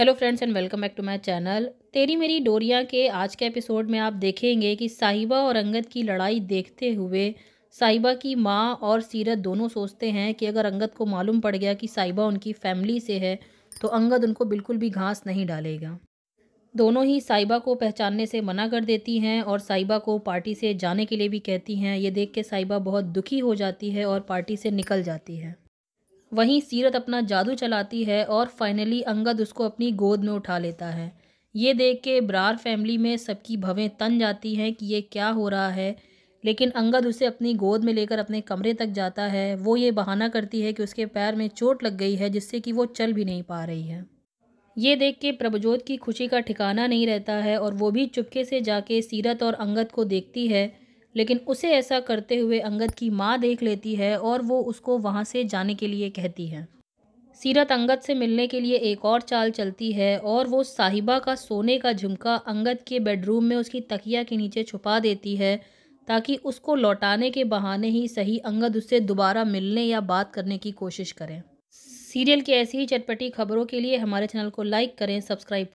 hello friends and welcome back to my channel तेरी मेरी डोरिया के आज के एपिसोड में आप देखेंगे कि साहिबा और अंगद की लड़ाई देखते हुए साहिबा की माँ और सीरत दोनों सोचते हैं कि अगर अंगद को मालूम पड़ गया कि साहिबा उनकी फैमिली से है तो अंगद उनको बिल्कुल भी घास नहीं डालेगा दोनों ही साहिबा को पहचानने से मना कर देती हैं और साहिबा को पार्टी से जाने के लिए भी कहती हैं ये देख के साहिबा बहुत दुखी हो जाती है और पार्टी से निकल जाती है वहीं सीरत अपना जादू चलाती है और फाइनली अंगद उसको अपनी गोद में उठा लेता है ये देख के ब्रार फैमिली में सबकी भवें तन जाती हैं कि ये क्या हो रहा है लेकिन अंगद उसे अपनी गोद में लेकर अपने कमरे तक जाता है वो ये बहाना करती है कि उसके पैर में चोट लग गई है जिससे कि वो चल भी नहीं पा रही है ये देख के प्रभजोत की खुशी का ठिकाना नहीं रहता है और वो भी चुपके से जाके सीरत और अंगद को देखती है लेकिन उसे ऐसा करते हुए अंगद की माँ देख लेती है और वो उसको वहाँ से जाने के लिए कहती है सीरत अंगद से मिलने के लिए एक और चाल चलती है और वो साहिबा का सोने का झुमका अंगद के बेडरूम में उसकी तकिया के नीचे छुपा देती है ताकि उसको लौटाने के बहाने ही सही अंगद उससे दोबारा मिलने या बात करने की कोशिश करें सीरियल की ऐसी ही चटपटी खबरों के लिए हमारे चैनल को लाइक करें सब्सक्राइब